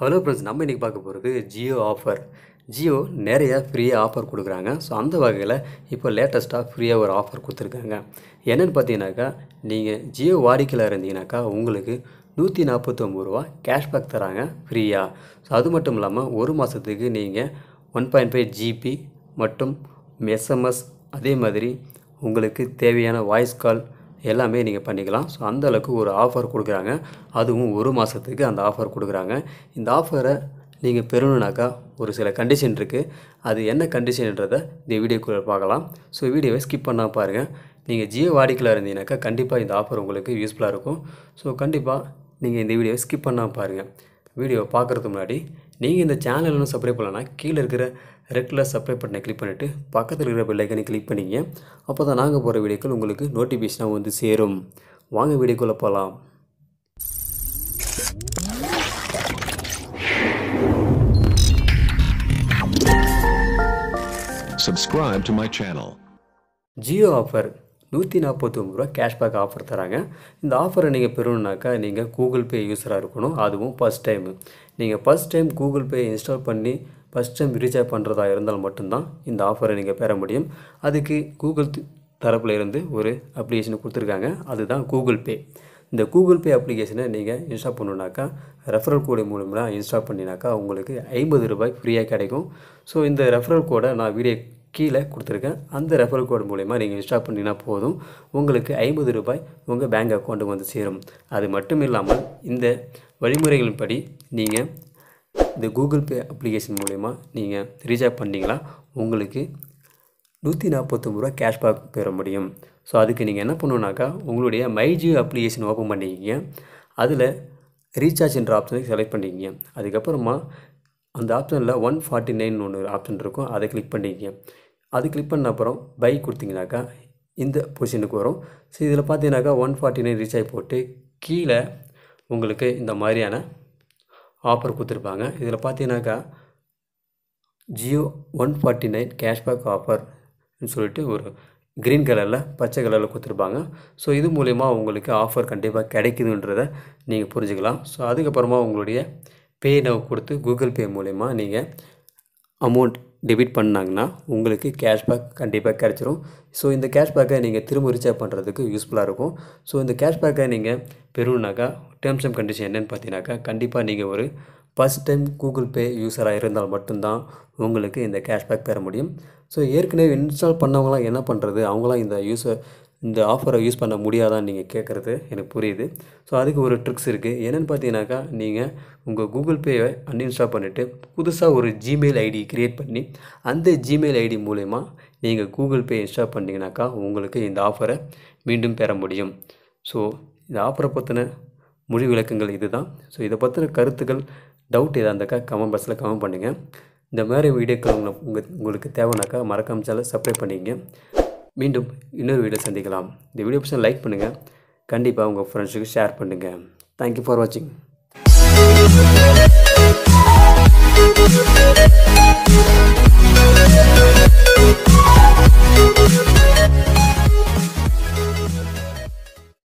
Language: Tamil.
ஹலோ ஃப்ரெண்ட்ஸ் நம்ம இன்றைக்கி பார்க்க போகிறது ஜியோ ஆஃபர் ஜியோ நிறையா ஃப்ரீயாக ஆஃபர் கொடுக்குறாங்க ஸோ அந்த வகையில் இப்போ லேட்டஸ்ட்டாக ஃப்ரீயாக ஒரு ஆஃபர் கொடுத்துருக்காங்க என்னென்னு பார்த்தீங்கன்னாக்கா நீங்கள் ஜியோ வாடிக்கையில் இருந்தீங்கன்னாக்கா உங்களுக்கு நூற்றி நாற்பத்தொம்பது ரூபா கேஷ்பேக் தராங்க ஃப்ரீயாக ஸோ அது மட்டும் இல்லாமல் ஒரு மாதத்துக்கு நீங்கள் ஒன் பாயிண்ட் ஃபைவ் ஜிபி மற்றும் எஸ்எம்எஸ் அதே மாதிரி உங்களுக்கு தேவையான வாய்ஸ் கால் எல்லாமே நீங்கள் பண்ணிக்கலாம் ஸோ அந்தளவுக்கு ஒரு ஆஃபர் கொடுக்குறாங்க அதுவும் ஒரு மாதத்துக்கு அந்த ஆஃபர் கொடுக்குறாங்க இந்த ஆஃபரை நீங்கள் பெறணுனாக்கா ஒரு சில கண்டிஷன் இருக்குது அது என்ன கண்டிஷன்ன்றதை இந்த வீடியோக்குள்ளே பார்க்கலாம் ஸோ வீடியோவை ஸ்கிப் பண்ணால் பாருங்கள் நீங்கள் ஜியோ வாடிக்கையில் இருந்தீங்கன்னாக்கா கண்டிப்பாக இந்த ஆஃபர் உங்களுக்கு யூஸ்ஃபுல்லாக இருக்கும் ஸோ கண்டிப்பாக நீங்கள் இந்த வீடியோவை ஸ்கிப் பண்ணால் பாருங்கள் வீடியோவை பார்க்குறதுக்கு முன்னாடி நீங்கள் இந்த சேனல் இன்னும் சப்ரைப் பண்ணலன்னா கீழே இருக்கிற ரெட் கலர் சப்ஸ்கிரைப் பட்டனை கிளிக் பண்ணிவிட்டு பக்கத்தில் இருக்கிற பெல்லைக்கனை கிளிக் பண்ணிங்க அப்போ தான் நாங்கள் போகிற வீடியோக்கள் உங்களுக்கு நோட்டிஃபிகேஷனாக வந்து சேரும் வாங்க வீடியோக்குள்ளே போகலாம் Subscribe to my channel. Jio offer நூற்றி நாற்பத்தொம்பது ரூபா கேஷ்பேக் ஆஃபர் தராங்க இந்த ஆஃபரை நீங்கள் பெறணுன்னாக்கா நீங்கள் கூகுள் பே யூஸராக இருக்கணும் அதுவும் ஃபஸ்ட் டைமு நீங்கள் first time Google Pay install பண்ணி ஃபஸ்ட் டைம் ரீசார்ஜ் பண்ணுறதா இருந்தால் மட்டும்தான் இந்த ஆஃபரை நீங்கள் பெற முடியும் அதுக்கு கூகுள் தரப்பில் இருந்து ஒரு அப்ளிகேஷன் கொடுத்துருக்காங்க அதுதான் கூகுள் பே இந்த கூகுள் பே அப்ளிகேஷனை நீங்கள் இன்ஸ்டால் பண்ணுனாக்கா ரெஃபரல் கோடு மூலமாக இன்ஸ்டால் பண்ணினாக்கா உங்களுக்கு ஐம்பது ரூபாய் ஃப்ரீயாக கிடைக்கும் ஸோ இந்த ரெஃபரல் கோடை நான் வீடியோ கீழே கொடுத்துருக்கேன் அந்த ரெஃபரல் கோடு மூலிமா நீங்கள் இன்ஸ்டால் பண்ணிங்கன்னா போதும் உங்களுக்கு ஐம்பது ரூபாய் உங்கள் பேங்க் அக்கௌண்ட்டுக்கு வந்து சேரும் அது மட்டும் இல்லாமல் இந்த வழிமுறைகளின்படி நீங்கள் இந்த கூகுள் பே அப்ளிகேஷன் மூலிமா நீங்கள் ரீசார்ஜ் பண்ணிங்களா உங்களுக்கு நூற்றி நாற்பத்தொம்பது ரூபா கேஷ்பேக் பெற முடியும் ஸோ அதுக்கு நீங்கள் என்ன பண்ணுனாக்கா உங்களுடைய மைஜியோ அப்ளிகேஷன் ஓப்பன் பண்ணிக்கிங்க அதில் ரீசார்ஜ்ன்ற ஆப்ஷனை செலக்ட் பண்ணிக்கிங்க அதுக்கப்புறமா அந்த ஆப்ஷனில் ஒன் ஃபார்ட்டி நைன் ஒன்று ஆப்ஷன் இருக்கும் அதை கிளிக் பண்ணிக்கங்க அது கிளிக் பண்ண அப்புறம் பை கொடுத்தீங்கனாக்கா இந்த பொசிஷனுக்கு வரும் ஸோ இதில் பார்த்தீங்கன்னாக்கா ஒன் ஃபார்ட்டி நைன் ரீச் ஆகி போட்டு கீழே உங்களுக்கு இந்த மாதிரியான ஆஃபர் கொடுத்துருப்பாங்க இதில் பார்த்தீங்கன்னாக்கா Jio one forty nine cashback ஆஃபர்னு சொல்லிட்டு ஒரு க்ரீன் கலரில் பச்சை கலரில் கொடுத்துருப்பாங்க ஸோ இது மூலிமா உங்களுக்கு ஆஃபர் கண்டிப்பாக கிடைக்குதுன்றதை நீங்கள் புரிஞ்சுக்கலாம் ஸோ அதுக்கப்புறமா உங்களுடைய பே நவ் கொடுத்து கூகுள் பே மூலிமா நீங்கள் அமௌண்ட் டெபிட் பண்ணாங்கன்னா உங்களுக்கு கேஷ்பேக் கண்டிப்பாக கிடச்சிரும் ஸோ இந்த கேஷ்பேக்கை நீங்கள் திரும்ப ரீசார்ஜ் பண்ணுறதுக்கு யூஸ்ஃபுல்லாக இருக்கும் ஸோ இந்த கேஷ்பேக்கை நீங்கள் பெறணுனாக்கா டேர்ம்ஸ் அண்ட் கண்டிஷன் என்னென்னு பார்த்தீங்கன்னாக்கா கண்டிப்பாக நீங்கள் ஒரு ஃபஸ்ட் டைம் கூகுள் பே யூஸராக இருந்தால் மட்டும்தான் உங்களுக்கு இந்த கேஷ்பேக் பெற முடியும் ஸோ ஏற்கனவே இன்ஸ்டால் பண்ணவங்களாம் என்ன பண்ணுறது அவங்களாம் இந்த யூஸை இந்த ஆஃபரை யூஸ் பண்ண முடியாதான்னு நீங்கள் கேட்குறது எனக்கு புரியுது ஸோ அதுக்கு ஒரு ட்ரிக்ஸ் இருக்குது என்னென்னு பார்த்தீங்கன்னாக்கா நீங்கள் உங்கள் கூகுள் பேவை அன்இன்ஸ்டால் பண்ணிவிட்டு புதுசாக ஒரு ஜிமெயில் ஐடி க்ரியேட் பண்ணி அந்த ஜிமெயில் ஐடி மூலயமா நீங்கள் கூகுள் பே இன்ஸ்டால் பண்ணிங்கனாக்கா உங்களுக்கு இந்த ஆஃபரை மீண்டும் பெற முடியும் ஸோ இந்த ஆஃபரை பற்றின மொழி விளக்கங்கள் இது தான் ஸோ இதை பற்றின கருத்துக்கள் டவுட் எதாக இருந்தாக்கா கமெண்ட் பாக்ஸில் கமெண்ட் பண்ணுங்கள் இந்த மாதிரி வீடியோக்கள் உங்களை உங்கள் உங்களுக்கு தேவைனாக்கா மறக்காமல் சேனல் சப்ஸ்கிரைப் பண்ணிக்கங்க மீண்டும் இன்னொரு வீடியோ சந்திக்கலாம் இந்த வீடியோ பிடிச்சா லைக் பண்ணுங்கள் கண்டிப்பாக உங்கள் ஃப்ரெண்ட்ஸுக்கு ஷேர் பண்ணுங்கள் தேங்க்யூ ஃபார் வாட்சிங்